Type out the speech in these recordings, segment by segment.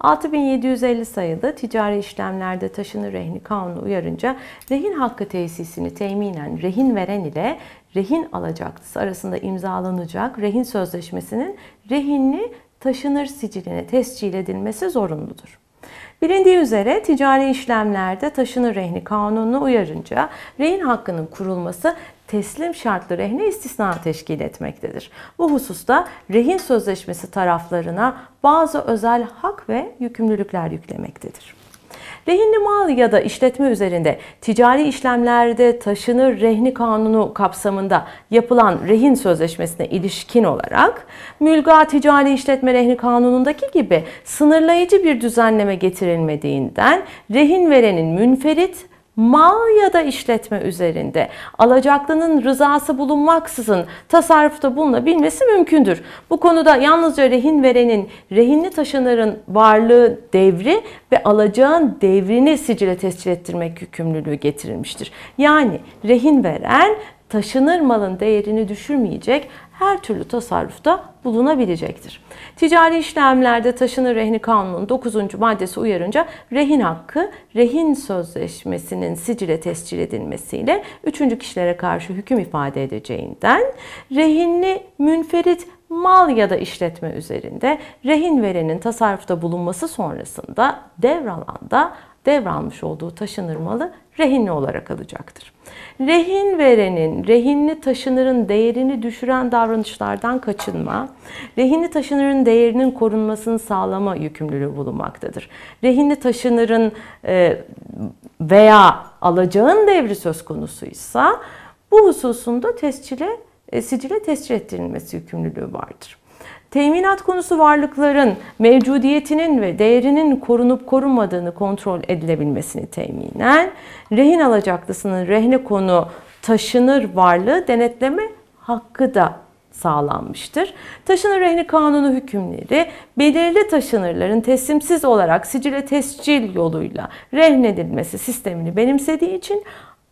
6750 sayılı ticari işlemlerde taşınır rehni kanunu uyarınca rehin hakkı tesisini teminen rehin veren ile rehin alacaklısı arasında imzalanacak rehin sözleşmesinin rehinli taşınır siciline tescil edilmesi zorunludur. Bilindiği üzere ticari işlemlerde taşınır rehni kanununa uyarınca rehin hakkının kurulması teslim şartlı rehne istisna teşkil etmektedir. Bu hususta rehin sözleşmesi taraflarına bazı özel hak ve yükümlülükler yüklemektedir. Rehinli mal ya da işletme üzerinde ticari işlemlerde taşınır rehni kanunu kapsamında yapılan rehin sözleşmesine ilişkin olarak mülga ticari işletme rehni kanunundaki gibi sınırlayıcı bir düzenleme getirilmediğinden rehin verenin münferit mal ya da işletme üzerinde alacaklının rızası bulunmaksızın tasarrufta bulunabilmesi mümkündür. Bu konuda yalnızca rehin verenin, rehinli taşınırın varlığı devri ve alacağın devrini sicile tescil ettirmek yükümlülüğü getirilmiştir. Yani rehin veren taşınır malın değerini düşürmeyecek her türlü tasarrufta bulunabilecektir. Ticari işlemlerde taşınır rehini kanunun 9. maddesi uyarınca rehin hakkı rehin sözleşmesinin sicile tescil edilmesiyle 3. kişilere karşı hüküm ifade edeceğinden rehinli münferit mal ya da işletme üzerinde rehin verenin tasarrufta bulunması sonrasında devralanda devralmış olduğu taşınır malı rehinli olarak alacaktır. Rehin verenin, rehinli taşınırın değerini düşüren davranışlardan kaçınma, rehinli taşınırın değerinin korunmasını sağlama yükümlülüğü bulunmaktadır. Rehinli taşınırın e, veya alacağın devri söz konusuysa bu hususunda tescile e, sicile tescil ettirilmesi yükümlülüğü vardır. Teminat konusu varlıkların mevcudiyetinin ve değerinin korunup korunmadığını kontrol edilebilmesini teminen, rehin alacaklısının rehne konu taşınır varlığı denetleme hakkı da sağlanmıştır. Taşınır rehni kanunu hükümleri belirli taşınırların teslimsiz olarak sicile tescil yoluyla rehin edilmesi sistemini benimsediği için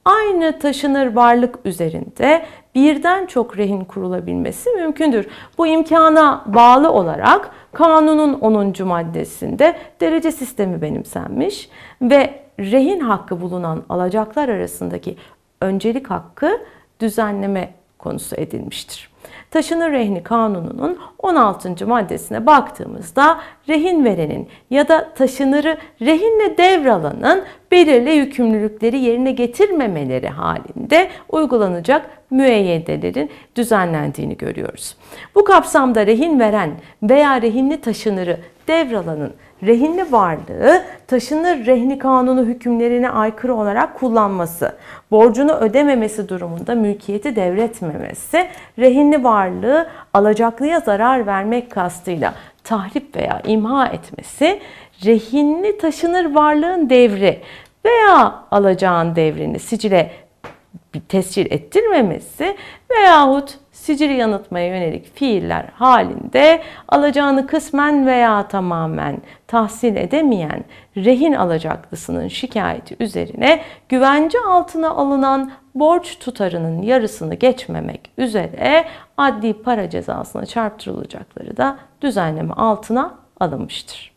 aynı taşınır varlık üzerinde birden çok rehin kurulabilmesi mümkündür. Bu imkana bağlı olarak kanunun 10. maddesinde derece sistemi benimsenmiş ve rehin hakkı bulunan alacaklar arasındaki öncelik hakkı düzenleme konusu edilmiştir. Taşınır rehni kanununun 16. maddesine baktığımızda rehin verenin ya da taşınırı rehinle devralanın belirli yükümlülükleri yerine getirmemeleri halinde uygulanacak müeyyidelerin düzenlendiğini görüyoruz. Bu kapsamda rehin veren veya rehinli taşınırı devralanın rehinli varlığı taşınır rehni kanunu hükümlerine aykırı olarak kullanması, borcunu ödememesi durumunda mülkiyeti devretmemesi, rehinli varlığı alacaklıya zarar vermek kastıyla tahrip veya imha etmesi, rehinli taşınır varlığın devri veya alacağın devrini sicile tescil ettirmemesi veyahut sicili yanıtmaya yönelik fiiller halinde alacağını kısmen veya tamamen tahsil edemeyen rehin alacaklısının şikayeti üzerine güvence altına alınan borç tutarının yarısını geçmemek üzere adli para cezasına çarptırılacakları da düzenleme altına alınmıştır.